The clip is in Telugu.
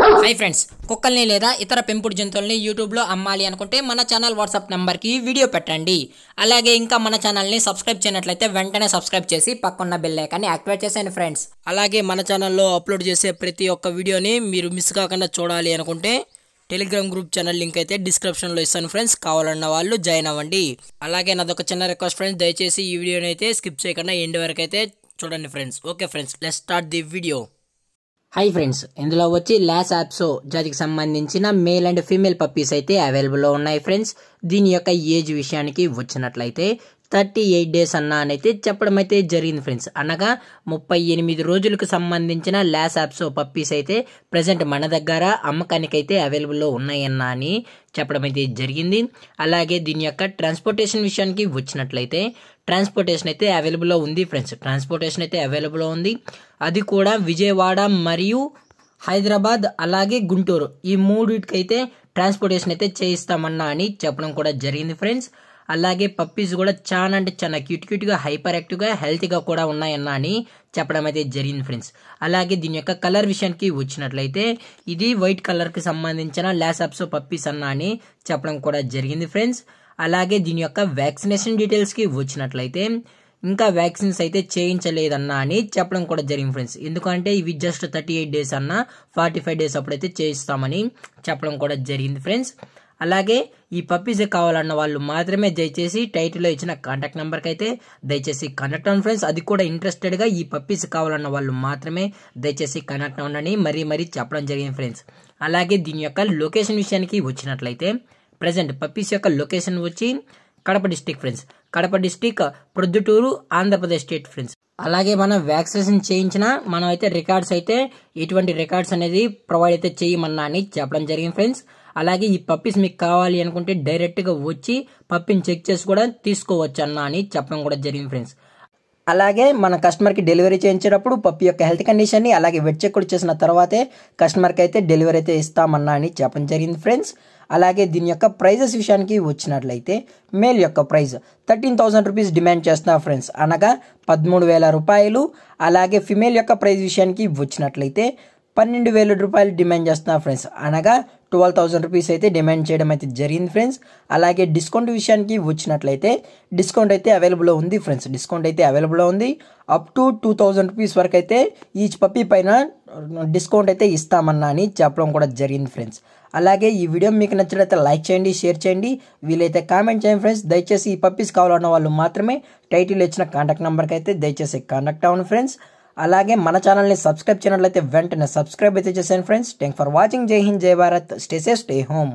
హై ఫ్రెండ్స్ కుక్కల్ని లేదా ఇతర పెంపుడు జంతువుల్ని యూట్యూబ్లో అమ్మాలి అనుకుంటే మన ఛానల్ వాట్సాప్ నెంబర్కి వీడియో పెట్టండి అలాగే ఇంకా మన ఛానల్ని సబ్స్క్రైబ్ చేయనట్లయితే వెంటనే సబ్స్క్రైబ్ చేసి పక్కన్న బెల్లైకాన్ని యాక్టివేట్ చేసేయండి ఫ్రెండ్స్ అలాగే మన ఛానల్లో అప్లోడ్ చేసే ప్రతి ఒక్క వీడియోని మీరు మిస్ కాకుండా చూడాలి అనుకుంటే టెలిగ్రామ్ గ్రూప్ ఛానల్ లింక్ అయితే డిస్క్రిప్షన్లో ఇస్తాను ఫ్రెండ్స్ కావాలన్న వాళ్ళు జాయిన్ అవ్వండి అలాగే నాదొక చిన్న రిక్వెస్ట్ ఫ్రెండ్స్ దయచేసి ఈ వీడియోని అయితే స్కిప్ చేయకుండా ఎండ్ వరకు అయితే చూడండి friends okay friends let start the video hi friends ఇందులో వచ్చి లాస్ యాప్సో జాతికి సంబంధించిన మేల్ అండ్ ఫీమేల్ పప్పీస్ అయితే అవైలబుల్లో ఉన్నాయి ఫ్రెండ్స్ దీని యొక్క ఏజ్ విషయానికి వచ్చినట్లయితే థర్టీ ఎయిట్ డేస్ అన్న అని అయితే చెప్పడం అయితే జరిగింది ఫ్రెండ్స్ అనగా ముప్పై ఎనిమిది రోజులకు సంబంధించిన ల్యాస్ యాప్స్ పప్పీస్ అయితే ప్రజెంట్ మన దగ్గర అమ్మకానికి అయితే అవైలబుల్లో ఉన్నాయన్న అని చెప్పడం అయితే జరిగింది అలాగే దీని యొక్క ట్రాన్స్పోర్టేషన్ విషయానికి వచ్చినట్లయితే ట్రాన్స్పోర్టేషన్ అయితే అవైలబుల్లో ఉంది ఫ్రెండ్స్ ట్రాన్స్పోర్టేషన్ అయితే అవైలబుల్లో ఉంది అది కూడా విజయవాడ మరియు హైదరాబాద్ అలాగే గుంటూరు ఈ మూడిటికైతే ట్రాన్స్పోర్టేషన్ అయితే చేయిస్తామన్నా అని చెప్పడం కూడా జరిగింది ఫ్రెండ్స్ అలాగే పప్పీస్ కూడా చాలా అంటే చాలా క్యూట్ క్యూట్గా హైపర్ యాక్టివ్గా హెల్తీగా కూడా ఉన్నాయన్న అని చెప్పడం అయితే జరిగింది ఫ్రెండ్స్ అలాగే దీని యొక్క కలర్ విషయానికి వచ్చినట్లయితే ఇది వైట్ కలర్కి సంబంధించిన ల్యాసాప్స్ పప్పీస్ అన్న అని చెప్పడం కూడా జరిగింది ఫ్రెండ్స్ అలాగే దీని యొక్క వ్యాక్సినేషన్ డీటెయిల్స్కి వచ్చినట్లయితే ఇంకా వ్యాక్సిన్స్ అయితే చేయించలేదన్నా అని చెప్పడం కూడా జరిగింది ఫ్రెండ్స్ ఎందుకంటే ఇవి జస్ట్ థర్టీ ఎయిట్ డేస్ అన్న ఫార్టీ ఫైవ్ డేస్ అప్పుడైతే చేయిస్తామని చెప్పడం కూడా జరిగింది ఫ్రెండ్స్ అలాగే ఈ పప్పీస్ కావాలన్న వాళ్ళు మాత్రమే దయచేసి టైటిల్లో ఇచ్చిన కాంటాక్ట్ నెంబర్కి అయితే దయచేసి కనెక్ట్ అవ్వండి ఫ్రెండ్స్ అది కూడా ఇంట్రెస్టెడ్గా ఈ పప్పీస్ కావాలన్న వాళ్ళు మాత్రమే దయచేసి కనెక్ట్ అవ్వండి మరీ మరీ చెప్పడం జరిగింది ఫ్రెండ్స్ అలాగే దీని యొక్క లొకేషన్ విషయానికి వచ్చినట్లయితే ప్రజెంట్ పప్పీస్ యొక్క లొకేషన్ వచ్చి Kadapa district friends Kadapa district Proddatur Andhra Pradesh state friends అలాగే మనం వ్యాక్సినేషన్ చేయించిన మనం అయితే రికార్డ్స్ అయితే ఇటువంటి రికార్డ్స్ అనేది ప్రొవైడ్ అయితే చేయమన్నా అని చెప్పడం జరిగింది ఫ్రెండ్స్ అలాగే ఈ పప్పీస్ మీకు కావాలి అనుకుంటే డైరెక్ట్గా వచ్చి పప్పీని చెక్ చేసి కూడా తీసుకోవచ్చు అన్న అని చెప్పడం కూడా జరిగింది ఫ్రెండ్స్ అలాగే మన కస్టమర్కి డెలివరీ చేయించేటప్పుడు పప్పు యొక్క హెల్త్ కండిషన్ని అలాగే వెట్ చెక్ కూడా చేసిన తర్వాతే కస్టమర్కి అయితే డెలివరీ అయితే ఇస్తామన్నా అని చెప్పడం జరిగింది ఫ్రెండ్స్ అలాగే దీని యొక్క ప్రైజెస్ విషయానికి వచ్చినట్లయితే మేల్ యొక్క price thirteen thousand rupees demand చేస్తున్నా ఫ్రెండ్స్ అనగా పదమూడు వేల రూపాయలు అలాగే ఫిమేల్ యొక్క ప్రైస్ విషయానికి వచ్చినట్లయితే పన్నెండు వేల రూపాయలు డిమాండ్ చేస్తున్నారు ఫ్రెండ్స్ అనగా ట్వెల్వ్ థౌసండ్ రూపీస్ అయితే డిమాండ్ చేయడం అయితే జరిగింది ఫ్రెండ్స్ అలాగే డిస్కౌంట్ విషయానికి వచ్చినట్లయితే డిస్కౌంట్ అయితే అవైలబుల్లో ఉంది ఫ్రెండ్స్ డిస్కౌంట్ అయితే అవైలబుల్లో ఉంది up to two thousand rupees వరకు అయితే ఈచ్ పప్పీ పైన డిస్కౌంట్ అయితే ఇస్తామన్నా అని చెప్పడం కూడా జరిగింది ఫ్రెండ్స్ అలాగే ఈ వీడియో మీకు నచ్చినట్లయితే లైక్ చేయండి షేర్ చేయండి వీలైతే కామెంట్ చేయండి ఫ్రెండ్స్ దయచేసి ఈ పప్పీస్ కావాలన్న వాళ్ళు మాత్రమే టైటిల్ ఇచ్చిన కాంటాక్ట్ నెంబర్కి అయితే దయచేసి కాంటాక్ట్ అవ్వండి ఫ్రెండ్స్ అలాగే మన ఛానల్ని సబ్స్క్రైబ్ చేయనట్లయితే వెంటనే సబ్స్క్రైబ్ అయితే చేసేయండి ఫ్రెండ్స్ థ్యాంక్ ఫర్ వాచింగ్ జై హింద్ జై Bharat stay safe stay home